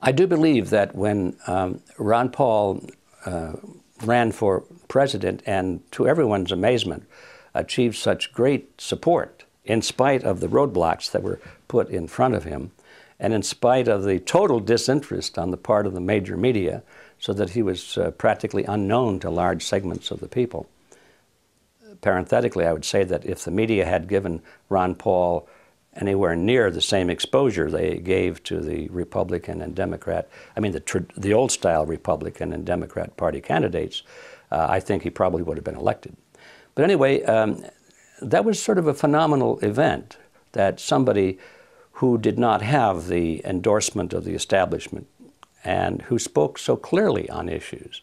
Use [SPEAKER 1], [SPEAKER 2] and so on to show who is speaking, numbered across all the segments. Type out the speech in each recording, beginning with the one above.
[SPEAKER 1] I do believe that when um, Ron Paul uh, ran for president and, to everyone's amazement, achieved such great support in spite of the roadblocks that were put in front of him and in spite of the total disinterest on the part of the major media, so that he was uh, practically unknown to large segments of the people. Parenthetically, I would say that if the media had given Ron Paul anywhere near the same exposure they gave to the Republican and Democrat, I mean, the, the old style Republican and Democrat Party candidates, uh, I think he probably would have been elected. But anyway, um, that was sort of a phenomenal event that somebody who did not have the endorsement of the establishment and who spoke so clearly on issues,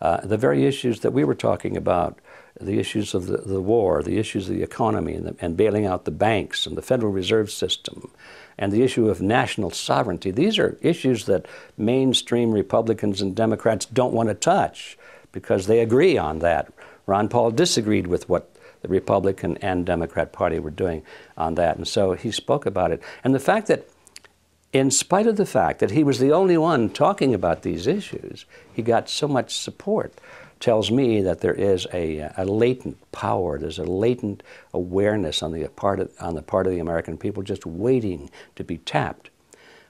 [SPEAKER 1] uh, the very issues that we were talking about the issues of the, the war, the issues of the economy, and, the, and bailing out the banks, and the Federal Reserve System, and the issue of national sovereignty. These are issues that mainstream Republicans and Democrats don't want to touch because they agree on that. Ron Paul disagreed with what the Republican and Democrat Party were doing on that, and so he spoke about it. And the fact that in spite of the fact that he was the only one talking about these issues, he got so much support tells me that there is a, a latent power, there's a latent awareness on the, part of, on the part of the American people just waiting to be tapped.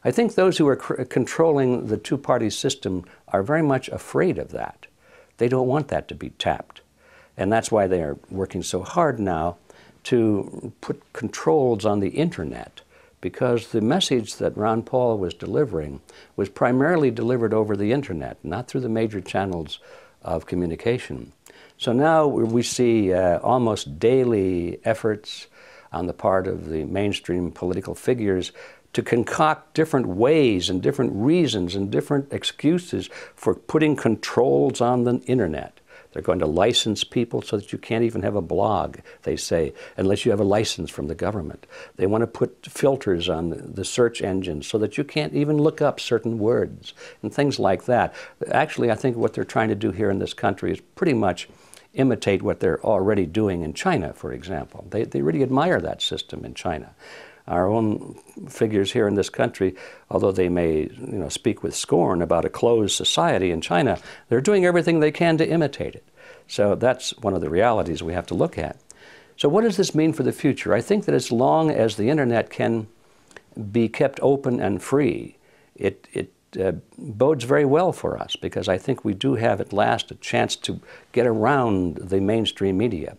[SPEAKER 1] I think those who are controlling the two party system are very much afraid of that. They don't want that to be tapped. And that's why they are working so hard now to put controls on the internet because the message that Ron Paul was delivering was primarily delivered over the internet, not through the major channels of communication. So now we see uh, almost daily efforts on the part of the mainstream political figures to concoct different ways and different reasons and different excuses for putting controls on the internet. They're going to license people so that you can't even have a blog, they say, unless you have a license from the government. They want to put filters on the search engines so that you can't even look up certain words and things like that. Actually, I think what they're trying to do here in this country is pretty much imitate what they're already doing in China, for example. They, they really admire that system in China our own figures here in this country, although they may you know, speak with scorn about a closed society in China, they're doing everything they can to imitate it. So that's one of the realities we have to look at. So, what does this mean for the future? I think that as long as the internet can be kept open and free, it, it uh, bodes very well for us because I think we do have at last a chance to get around the mainstream media.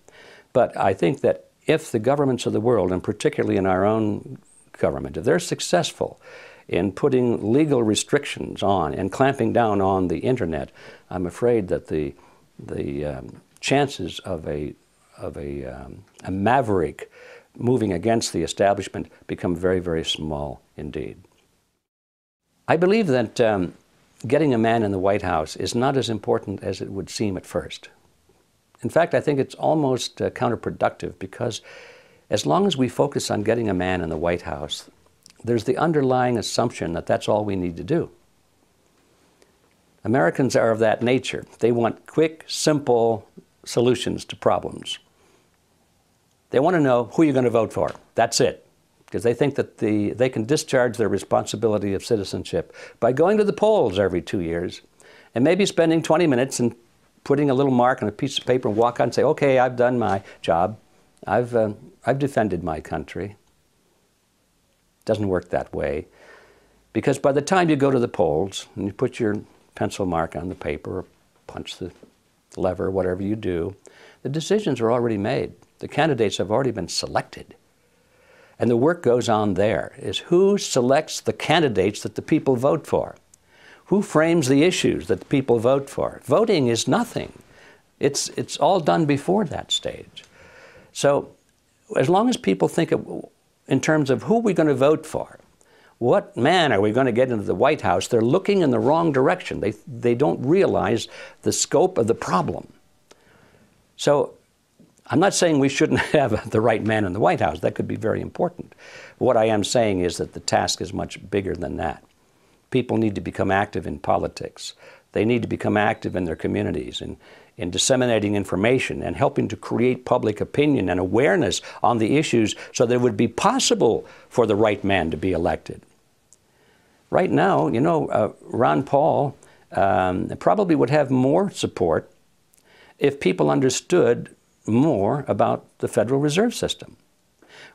[SPEAKER 1] But I think that if the governments of the world, and particularly in our own government, if they're successful in putting legal restrictions on and clamping down on the internet, I'm afraid that the, the um, chances of a, of a, um, a maverick moving against the establishment become very, very small indeed. I believe that um, getting a man in the White House is not as important as it would seem at first. In fact, I think it's almost uh, counterproductive because as long as we focus on getting a man in the White House, there's the underlying assumption that that's all we need to do. Americans are of that nature. They want quick, simple solutions to problems. They want to know who you're going to vote for. That's it. Because they think that the, they can discharge their responsibility of citizenship by going to the polls every two years and maybe spending 20 minutes and putting a little mark on a piece of paper and walk out and say, okay, I've done my job. I've, uh, I've defended my country. Doesn't work that way. Because by the time you go to the polls and you put your pencil mark on the paper or punch the lever, whatever you do, the decisions are already made. The candidates have already been selected. And the work goes on there, is who selects the candidates that the people vote for. Who frames the issues that the people vote for? Voting is nothing. It's, it's all done before that stage. So as long as people think of, in terms of who are we going to vote for, what man are we going to get into the White House? They're looking in the wrong direction. They, they don't realize the scope of the problem. So I'm not saying we shouldn't have the right man in the White House. That could be very important. What I am saying is that the task is much bigger than that people need to become active in politics. They need to become active in their communities and in disseminating information and helping to create public opinion and awareness on the issues so that it would be possible for the right man to be elected. Right now, you know, uh, Ron Paul um, probably would have more support if people understood more about the Federal Reserve System.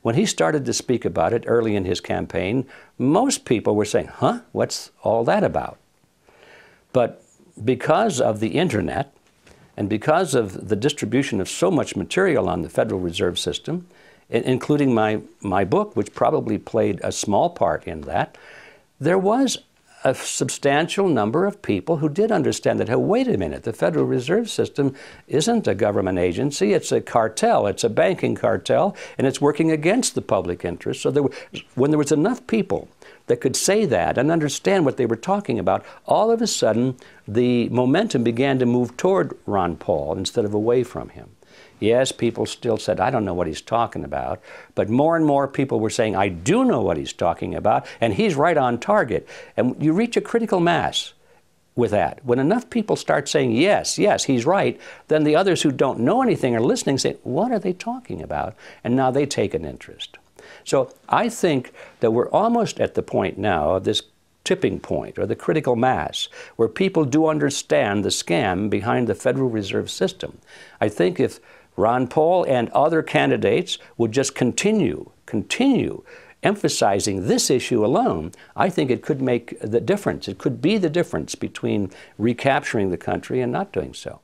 [SPEAKER 1] When he started to speak about it early in his campaign, most people were saying, huh, what's all that about? But because of the internet and because of the distribution of so much material on the Federal Reserve System, including my, my book, which probably played a small part in that, there was a substantial number of people who did understand that, hey, wait a minute, the Federal Reserve System isn't a government agency, it's a cartel, it's a banking cartel, and it's working against the public interest. So there were, when there was enough people that could say that and understand what they were talking about, all of a sudden the momentum began to move toward Ron Paul instead of away from him. Yes, people still said, I don't know what he's talking about. But more and more people were saying, I do know what he's talking about, and he's right on target. And you reach a critical mass with that. When enough people start saying, yes, yes, he's right, then the others who don't know anything are listening say, what are they talking about? And now they take an interest. So I think that we're almost at the point now of this tipping point or the critical mass where people do understand the scam behind the Federal Reserve System. I think if Ron Paul and other candidates would just continue, continue emphasizing this issue alone, I think it could make the difference. It could be the difference between recapturing the country and not doing so.